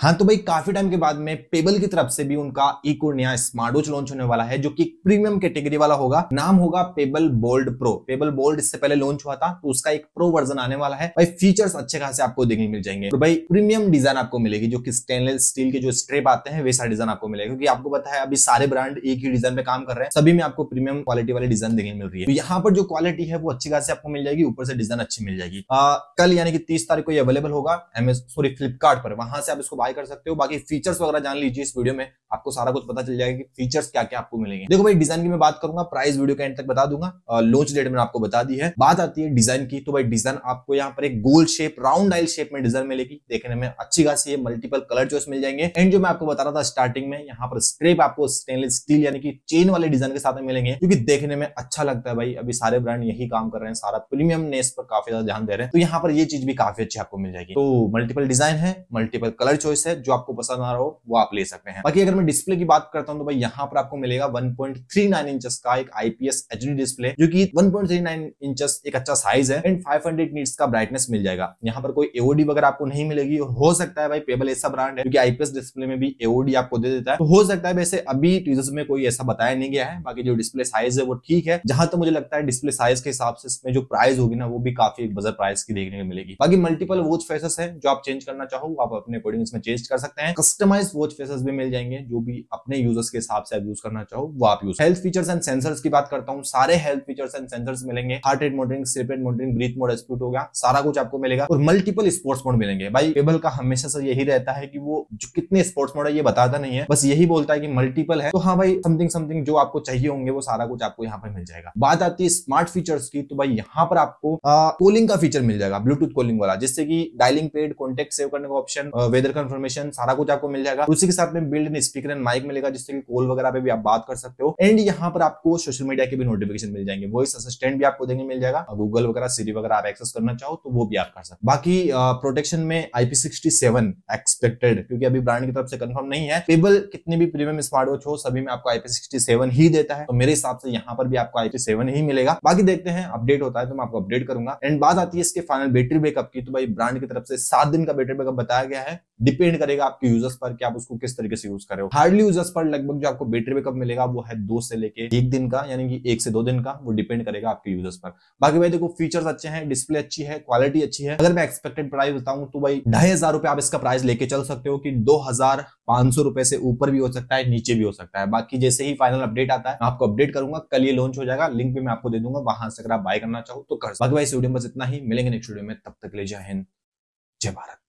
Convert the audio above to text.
हाँ तो भाई काफी टाइम के बाद में पेबल की तरफ से भी उनका इको नया स्मार्ट वॉच लॉन्च होने वाला है जो कि प्रीमियम कैटेगरी वाला होगा नाम होगा Pebble bold pro Pebble bold इससे पहले लॉन्च हुआ था तो उसका एक प्रो वर्जन आने वाला है भाई फीचर्स अच्छे खासे आपको देखने मिल जाएंगे तो भाई प्रीमियम डिजाइन आपको मिलेगी जो की स्टेनलेस स्टील के जो स्ट्रेप आते हैं वैसा डिजाइन आपको मिलेगा क्योंकि आपको पता है अभी सारे ब्रांड एक ही डिजाइन पे काम कर रहे हैं सभी में आपको प्रीमियम क्वालिटी वाली डिजाइन देखने मिल रही है तो यहाँ पर जो क्वालिटी है वो अच्छी खासी आपको मिल जाएगी ऊपर से डिजाइन अच्छी मिल जाएगी कल यानी कि तीस तारीख को अवेलेबल होगा एमएस सॉरी फ्लिपकार्ट पर वहां से आप इसको बाय कर सकते हो बाकी फीचर्स वगैरह जान लीजिए इस वीडियो में आपको सारा कुछ पता चल जाएगा कि फीचर्स क्या क्या आपको मिलेंगे देखो भाई डिजाइन की मैं बात करूंगा प्राइस वीडियो के एंड तक बता दूंगा लॉन्च डेट मैंने आपको बता दी है बात आती है डिजाइन की तो भाई डिजाइन आपको यहाँ पर एक गोल शेप राउंड आइल शेप में डिजाइन मिलेगी देखने में अच्छी खासी है मल्टीपल कलर जो मिल जाएंगे एंड जो मैं आपको बता रहा था स्टार्टिंग में यहाँ पर स्ट्रेप आपको स्टेनलेस स्टील यानी कि चेन वाले डिजाइन के साथ मिलेंगे क्योंकि देखने में अच्छा लगता है भाई अभी सारे ब्रांड यही काम कर रहे हैं सारा प्रीमियमनेस पर काफी ज्यादा ध्यान दे रहे हैं तो यहाँ पर ये चीज भी काफी अच्छी आपको मिल जाएगी तो मल्टीपल डिजाइन है मल्टीपल कलर चॉइस चॉइस है जो आपको पसंद आ रहा हो वो आप ले सकते हैं बाकी अगर मैं डिस्प्ले की बात करता हूँ तो भाई यहाँ पर आपको मिलेगा 1.39 इंचेस का एक आईपीएस एचडी डिस्प्ले जो कि 1.39 इंचेस एक अच्छा साइज है एंड 500 नीट्स का ब्राइटनेस मिल जाएगा यहाँ पर कोई एओडी वगैरह आपको नहीं मिलेगी और हो सकता है भाई पेबल ऐसा ब्रांड है क्योंकि आईपीएस डिस्प्ले में भी एओडी आपको दे देता है तो हो सकता है वैसे अभी टीजर्स में कोई ऐसा बताया नहीं गया है बाकी जो डिस्प्ले साइज है वो ठीक है जहां तो मुझे लगता है डिस्प्ले साइज के हिसाब से इसमें जो प्राइस होगी ना वो भी काफी बजट प्राइस की देखने को मिलेगी बाकी मल्टीपल वोच फेसेस है जो आप चेंज करना चाहो आप अपने अकॉर्डिंग इसमें परचेज कर सकते हैं कस्टमाइज वॉच फेसेस भी मिल जाएंगे जो भी अपने यूजर्स के हिसाब से आप यूज करना चाहो वो आप use health features and sensors की बात करता हूँ सारे हेल्थ फीचर्स एंड सेंसर्स मिलेंगे heart rate monitoring sleep rate monitoring breath mode एक्सप्यूट हो गया सारा कुछ आपको मिलेगा और मल्टीपल स्पोर्ट्स मोड मिलेंगे भाई पेबल का हमेशा से यही रहता है कि वो जो कितने स्पोर्ट्स मोड है ये बताता नहीं है बस यही बोलता है कि मल्टीपल है तो हाँ भाई समथिंग समथिंग जो आपको चाहिए होंगे वो सारा कुछ आपको यहाँ पर मिल जाएगा बात आती है स्मार्ट फीचर्स की तो भाई यहाँ पर आपको कॉलिंग का फीचर मिल जाएगा ब्लूटूथ कॉलिंग वाला जिससे कि डायलिंग पेड कॉन्टेक्ट सेव करने का ऑप्शन वेदर कन्फर्म इन्फॉर्मेशन सारा कुछ आपको मिल जाएगा उसी के साथ में built in speaker and mic मिलेगा जिससे कि कॉल वगैरह पे भी आप बात कर सकते हो एंड यहाँ पर आपको सोशल मीडिया के भी नोटिफिकेशन मिल जाएंगे वॉइस असिस्टेंट भी आपको देंगे मिल जाएगा गूगल वगैरह सीरी वगैरह आप एक्सेस करना चाहो तो वो भी आप कर सकते बाकी प्रोटेक्शन में आईपी एक्सपेक्टेड क्योंकि अभी ब्रांड की तरफ से कंफर्म नहीं है केबल कितने भी प्रीमियम स्मार्ट वॉच हो सभी में आपको आईपी ही देता है तो मेरे हिसाब से यहाँ पर भी आपको आईपी ही मिलेगा बाकी देखते हैं अपडेट होता है तो मैं आपको अपडेट करूंगा एंड बात आती है इसके फाइनल बैटरी बैकअप की तो भाई ब्रांड की तरफ से सात दिन का बैटरी बैकअप बताया गया है डिपेंड करेगा आपके यूजर्स पर कि आप उसको किस तरीके से यूज कर रहे हो हार्डली यूजर्स पर लगभग जो आपको बैटरी बैकअप मिलेगा वो है दो से लेके एक दिन का यानी कि एक से दो दिन का वो डिपेंड करेगा आपके यूजर्स पर बाकी भाई देखो फीचर्स अच्छे हैं डिस्प्ले अच्छी है क्वालिटी अच्छी है अगर मैं एक्सपेक्टेड प्राइस बताऊं तो भाई ढाई हजार रुपए आप इसका प्राइस लेके चल सकते हो कि दो हजार पांच सौ रुपए से ऊपर भी हो सकता है नीचे भी हो सकता है बाकी जैसे ही फाइनल अपडेट आता है आपको अपडेट करूंगा कल ये लॉन्च हो जाएगा लिंक भी मैं आपको दे दूंगा वहां से अगर आप बाय करना चाहो तो कर बाकी भाई इस वीडियो में बस इतना ही मिलेंगे नेक्स्ट वीडियो में तब तक ले जय हिंद जय भारत